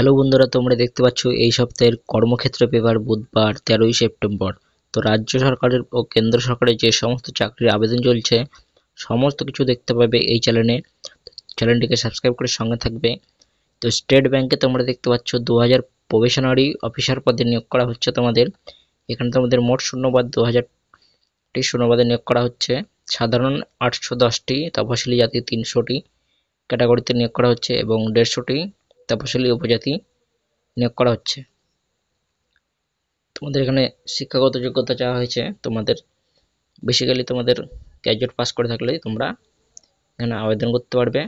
hello বন্ধুরা তোমরা দেখতে পাচ্ছ এই সপ্তাহের কর্মক্ষেত্র পেপার বুধবার তেরোই সেপ্টেম্বর তো রাজ্য সরকারের ও কেন্দ্র সরকারের যে সমস্ত চাকরির আবেদন চলছে সমস্ত কিছু দেখতে পাবে এই চ্যানেলে চ্যানেলটিকে সাবস্ক্রাইব করে সঙ্গে থাকবে তো স্টেট ব্যাংকে তোমরা দেখতে পাচ্ছ দু হাজার প্রবেশনারি অফিসার পদে নিয়োগ করা হচ্ছে তোমাদের এখানে তোমাদের মোট শূন্যবাদ দু হাজারটি শূন্যবাদে নিয়োগ করা হচ্ছে সাধারণ আটশো দশটি তফসিলি জাতি তিনশোটি ক্যাটাগরিতে নিয়োগ করা হচ্ছে এবং দেড়শোটি তপশিলি উপজাতি নিয়োগ করা হচ্ছে তোমাদের এখানে শিক্ষাগত যোগ্যতা চাওয়া হয়েছে তোমাদের বেসিক্যালি তোমাদের গ্র্যাজুয়েট পাস করে থাকলে তোমরা এখানে আবেদন করতে পারবে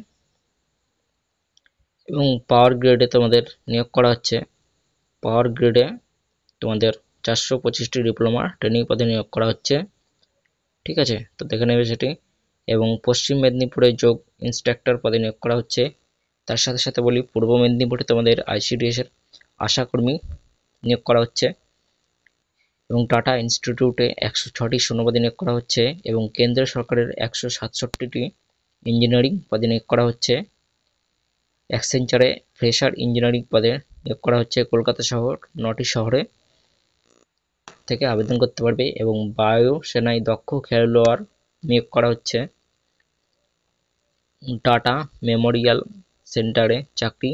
এবং পাওয়ার গ্রেডে তোমাদের নিয়োগ করা হচ্ছে পাওয়ার গ্রেডে তোমাদের চারশো পঁচিশটি ডিপ্লোমা ট্রেনিং পদে নিয়োগ করা হচ্ছে ঠিক আছে তো দেখে নেবে সেটি এবং পশ্চিম মেদিনীপুরে যোগ ইন্সট্রাক্টর পদে নিয়োগ করা হচ্ছে তার সাথে সাথে বলি পূর্ব মেদিনীপুরে তোমাদের আইসিডিএসের আশাকর্মী নিয়োগ করা হচ্ছে এবং টাটা ইনস্টিটিউটে একশো ছটি শূন্যপদে নিয়োগ করা হচ্ছে এবং কেন্দ্র সরকারের একশো সাতষট্টিটি ইঞ্জিনিয়ারিং পদে নিয়োগ করা হচ্ছে অ্যাক্সেঞ্চারে ফ্রেশার ইঞ্জিনিয়ারিং পদে নিয়োগ করা হচ্ছে কলকাতা শহর নটি শহরে থেকে আবেদন করতে পারবে এবং বায়ু সেনায় দক্ষ খেলোয়াড় নিয়োগ করা হচ্ছে টাটা মেমোরিয়াল সেন্টারে চাকরি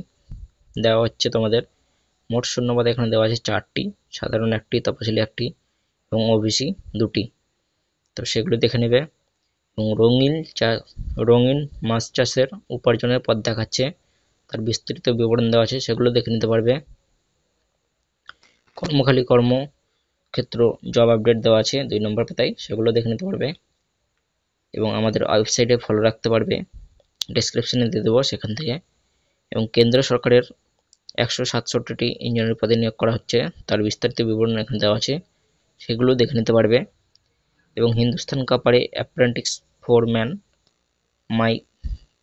দেওয়া হচ্ছে তোমাদের মোট শূন্যবাদ এখানে দেওয়া আছে চারটি সাধারণ একটি তপশিলি একটি এবং ওবিসি দুটি তো সেগুলো দেখে নেবে এবং রঙিন চা রঙিন মাছ চাষের উপার্জনের পথ দেখাচ্ছে তার বিস্তৃত বিবরণ দেওয়া আছে সেগুলো দেখে নিতে পারবে কর্মখালি কর্ম ক্ষেত্র জব আপডেট দেওয়া আছে দুই নম্বর পাতায় সেগুলো দেখে নিতে পারবে এবং আমাদের ওয়েবসাইটে ফলো রাখতে পারবে ডিসক্রিপশানে দিয়ে দেবো সেখান থেকে এবং কেন্দ্র সরকারের একশো সাতষট্টিটি ইঞ্জিনিয়ারিং পদে নিয়োগ করা হচ্ছে তার বিস্তারিত বিবরণ এখানে দেওয়া আছে সেগুলো দেখে নিতে পারবে এবং হিন্দুস্তান কাপারে অ্যাপ্রেন্টিক্স ফোরম্যান মাই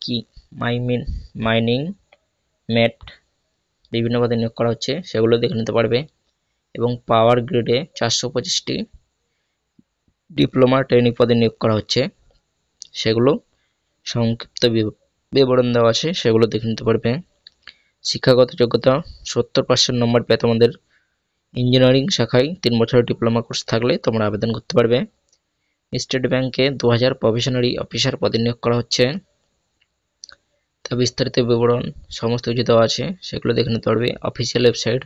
কি মাই মাইমিন মাইনিং ম্যাট বিভিন্ন পদে নিয়োগ করা হচ্ছে সেগুলো দেখে নিতে পারবে এবং পাওয়ার গ্রিডে চারশো পঁচিশটি ডিপ্লোমা ট্রেনিং পদে নিয়োগ করা হচ্ছে সেগুলো সংক্ষিপ্ত বিবরণ দেওয়া আছে সেগুলো দেখে নিতে পারবে শিক্ষাগত যোগ্যতা সত্তর পার্সেন্ট নম্বর পেয়ে তোমাদের ইঞ্জিনিয়ারিং শাখায় তিন বছরের ডিপ্লোমা কোর্স থাকলে তোমরা আবেদন করতে পারবে স্টেট ব্যাংকে দু হাজার প্রফেশনারি অফিসার পদে নিয়োগ করা হচ্ছে তা বিস্তারিত বিবরণ সমস্ত কিছু দেওয়া আছে সেগুলো দেখে নিতে পারবে official website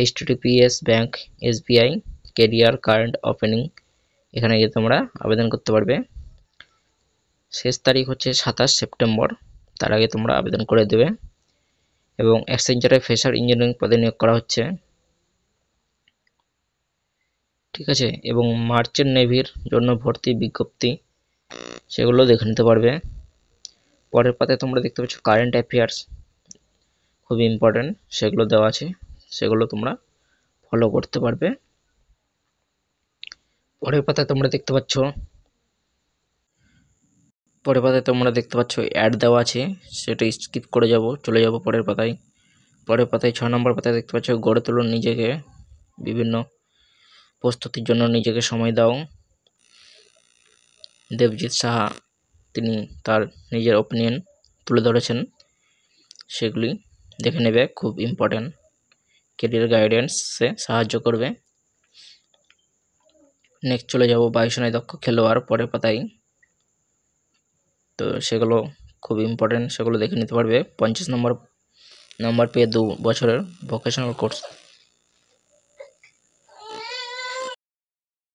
HTTPS bank SBI career current opening এখানে গিয়ে তোমরা আবেদন করতে পারবে শেষ তারিখ হচ্ছে সাতাশ সেপ্টেম্বর তার আগে তোমরা আবেদন করে দেবে এবং অ্যাক্সেঞ্জারে ফ্রেশার ইঞ্জিনিয়ারিং পদে নিয়োগ করা হচ্ছে ঠিক আছে এবং মার্চেন্ট নেভির জন্য ভর্তি বিজ্ঞপ্তি সেগুলো দেখে নিতে পারবে পরের পাতে তোমরা দেখতে পাচ্ছ কারেন্ট অ্যাফেয়ার্স খুবই ইম্পর্ট্যান্ট সেগুলো দেওয়া আছে সেগুলো তোমরা ফলো করতে পারবে পরের পাতায় তোমরা দেখতে পাচ্ছ পরের পাতায় তোমরা দেখতে পাচ্ছ অ্যাড দেওয়া আছে সেটা স্কিপ করে যাব চলে যাব পরের পাতায় পরের পাতায় ছ নম্বর পাতায় দেখতে পাচ্ছ গড়ে তুলুন নিজেকে বিভিন্ন প্রস্তুতির জন্য নিজেকে সময় দাও দেবজিৎ সাহা তিনি তার নিজের ওপিনিয়ন তুলে ধরেছেন সেগুলি দেখে নেবে খুব ইম্পর্ট্যান্ট কেরিয়ার গাইডেন্সে সাহায্য করবে নেক্সট চলে যাব বাইশনায় দক্ষ খেলোয়াড় পরের পাতায় তো সেগুলো খুব ইম্পর্টেন্ট সেগুলো দেখে নিতে পারবে পঞ্চাশ নম্বর নম্বর পেয়ে দু বছরের ভোকেশনাল কোর্স